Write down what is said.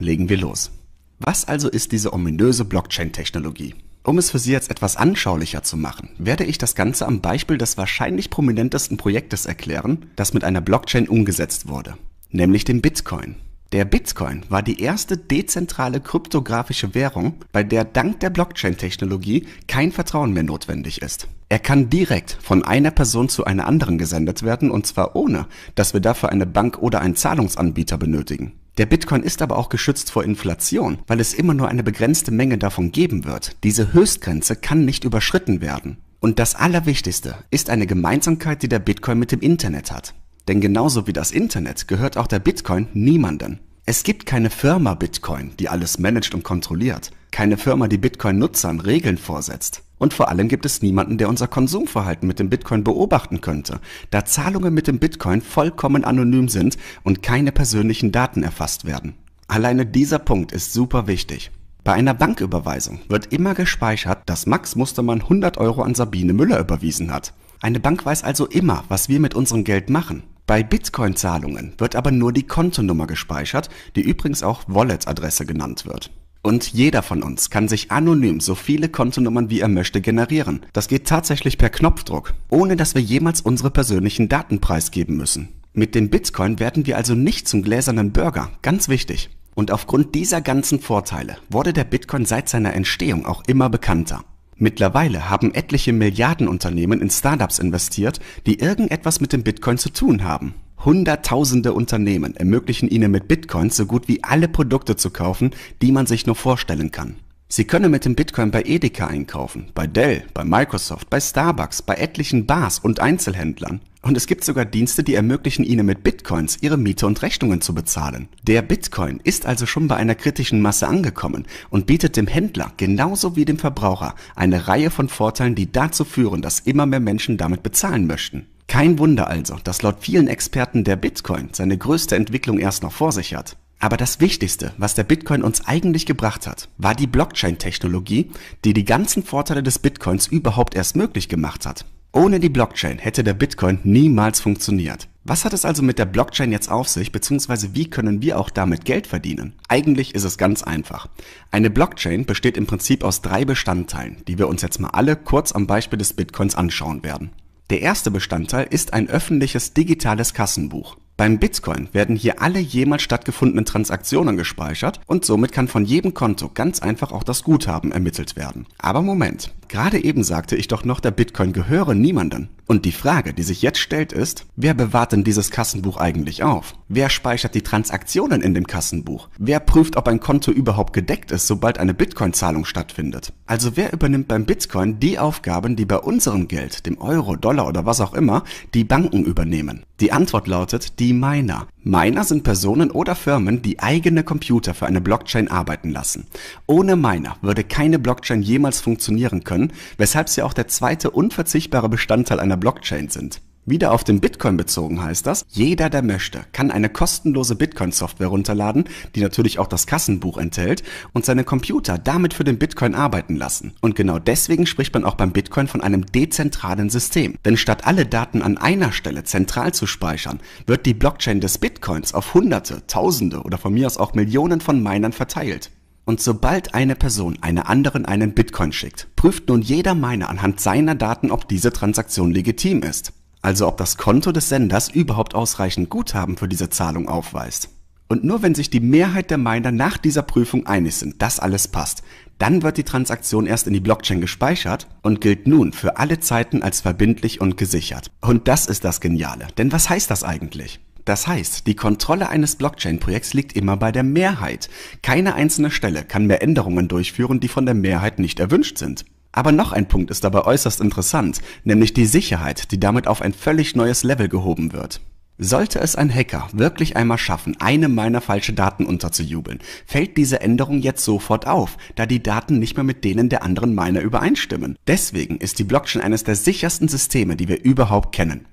Legen wir los. Was also ist diese ominöse Blockchain-Technologie? Um es für Sie jetzt etwas anschaulicher zu machen, werde ich das Ganze am Beispiel des wahrscheinlich prominentesten Projektes erklären, das mit einer Blockchain umgesetzt wurde, nämlich dem Bitcoin. Der Bitcoin war die erste dezentrale kryptografische Währung, bei der dank der Blockchain-Technologie kein Vertrauen mehr notwendig ist. Er kann direkt von einer Person zu einer anderen gesendet werden und zwar ohne, dass wir dafür eine Bank oder einen Zahlungsanbieter benötigen. Der Bitcoin ist aber auch geschützt vor Inflation, weil es immer nur eine begrenzte Menge davon geben wird. Diese Höchstgrenze kann nicht überschritten werden. Und das Allerwichtigste ist eine Gemeinsamkeit, die der Bitcoin mit dem Internet hat. Denn genauso wie das Internet gehört auch der Bitcoin niemanden. Es gibt keine Firma Bitcoin, die alles managt und kontrolliert. Keine Firma, die Bitcoin-Nutzern Regeln vorsetzt. Und vor allem gibt es niemanden, der unser Konsumverhalten mit dem Bitcoin beobachten könnte, da Zahlungen mit dem Bitcoin vollkommen anonym sind und keine persönlichen Daten erfasst werden. Alleine dieser Punkt ist super wichtig. Bei einer Banküberweisung wird immer gespeichert, dass Max Mustermann 100 Euro an Sabine Müller überwiesen hat. Eine Bank weiß also immer, was wir mit unserem Geld machen. Bei Bitcoin-Zahlungen wird aber nur die Kontonummer gespeichert, die übrigens auch Wallet-Adresse genannt wird. Und jeder von uns kann sich anonym so viele Kontonummern wie er möchte generieren. Das geht tatsächlich per Knopfdruck, ohne dass wir jemals unsere persönlichen Daten preisgeben müssen. Mit dem Bitcoin werden wir also nicht zum gläsernen Burger, ganz wichtig. Und aufgrund dieser ganzen Vorteile wurde der Bitcoin seit seiner Entstehung auch immer bekannter. Mittlerweile haben etliche Milliardenunternehmen in Startups investiert, die irgendetwas mit dem Bitcoin zu tun haben. Hunderttausende Unternehmen ermöglichen Ihnen mit Bitcoins so gut wie alle Produkte zu kaufen, die man sich nur vorstellen kann. Sie können mit dem Bitcoin bei Edeka einkaufen, bei Dell, bei Microsoft, bei Starbucks, bei etlichen Bars und Einzelhändlern. Und es gibt sogar Dienste, die ermöglichen Ihnen mit Bitcoins Ihre Miete und Rechnungen zu bezahlen. Der Bitcoin ist also schon bei einer kritischen Masse angekommen und bietet dem Händler genauso wie dem Verbraucher eine Reihe von Vorteilen, die dazu führen, dass immer mehr Menschen damit bezahlen möchten. Kein Wunder also, dass laut vielen Experten der Bitcoin seine größte Entwicklung erst noch vor sich hat. Aber das Wichtigste, was der Bitcoin uns eigentlich gebracht hat, war die Blockchain-Technologie, die die ganzen Vorteile des Bitcoins überhaupt erst möglich gemacht hat. Ohne die Blockchain hätte der Bitcoin niemals funktioniert. Was hat es also mit der Blockchain jetzt auf sich, beziehungsweise wie können wir auch damit Geld verdienen? Eigentlich ist es ganz einfach. Eine Blockchain besteht im Prinzip aus drei Bestandteilen, die wir uns jetzt mal alle kurz am Beispiel des Bitcoins anschauen werden. Der erste Bestandteil ist ein öffentliches digitales Kassenbuch. Beim Bitcoin werden hier alle jemals stattgefundenen Transaktionen gespeichert und somit kann von jedem Konto ganz einfach auch das Guthaben ermittelt werden. Aber Moment, gerade eben sagte ich doch noch, der Bitcoin gehöre niemandem. Und die Frage, die sich jetzt stellt, ist, wer bewahrt denn dieses Kassenbuch eigentlich auf? Wer speichert die Transaktionen in dem Kassenbuch? Wer prüft, ob ein Konto überhaupt gedeckt ist, sobald eine Bitcoin-Zahlung stattfindet? Also wer übernimmt beim Bitcoin die Aufgaben, die bei unserem Geld, dem Euro, Dollar oder was auch immer, die Banken übernehmen? Die Antwort lautet die Miner. Miner sind Personen oder Firmen, die eigene Computer für eine Blockchain arbeiten lassen. Ohne Miner würde keine Blockchain jemals funktionieren können, weshalb sie auch der zweite unverzichtbare Bestandteil einer Blockchain sind. Wieder auf den Bitcoin bezogen heißt das, jeder, der möchte, kann eine kostenlose Bitcoin-Software runterladen, die natürlich auch das Kassenbuch enthält, und seine Computer damit für den Bitcoin arbeiten lassen. Und genau deswegen spricht man auch beim Bitcoin von einem dezentralen System. Denn statt alle Daten an einer Stelle zentral zu speichern, wird die Blockchain des Bitcoins auf Hunderte, Tausende oder von mir aus auch Millionen von Minern verteilt. Und sobald eine Person einer anderen einen Bitcoin schickt, prüft nun jeder Miner anhand seiner Daten, ob diese Transaktion legitim ist. Also ob das Konto des Senders überhaupt ausreichend Guthaben für diese Zahlung aufweist. Und nur wenn sich die Mehrheit der Miner nach dieser Prüfung einig sind, dass alles passt, dann wird die Transaktion erst in die Blockchain gespeichert und gilt nun für alle Zeiten als verbindlich und gesichert. Und das ist das Geniale. Denn was heißt das eigentlich? Das heißt, die Kontrolle eines Blockchain-Projekts liegt immer bei der Mehrheit. Keine einzelne Stelle kann mehr Änderungen durchführen, die von der Mehrheit nicht erwünscht sind. Aber noch ein Punkt ist dabei äußerst interessant, nämlich die Sicherheit, die damit auf ein völlig neues Level gehoben wird. Sollte es ein Hacker wirklich einmal schaffen, einem meiner falsche Daten unterzujubeln, fällt diese Änderung jetzt sofort auf, da die Daten nicht mehr mit denen der anderen Miner übereinstimmen. Deswegen ist die Blockchain eines der sichersten Systeme, die wir überhaupt kennen.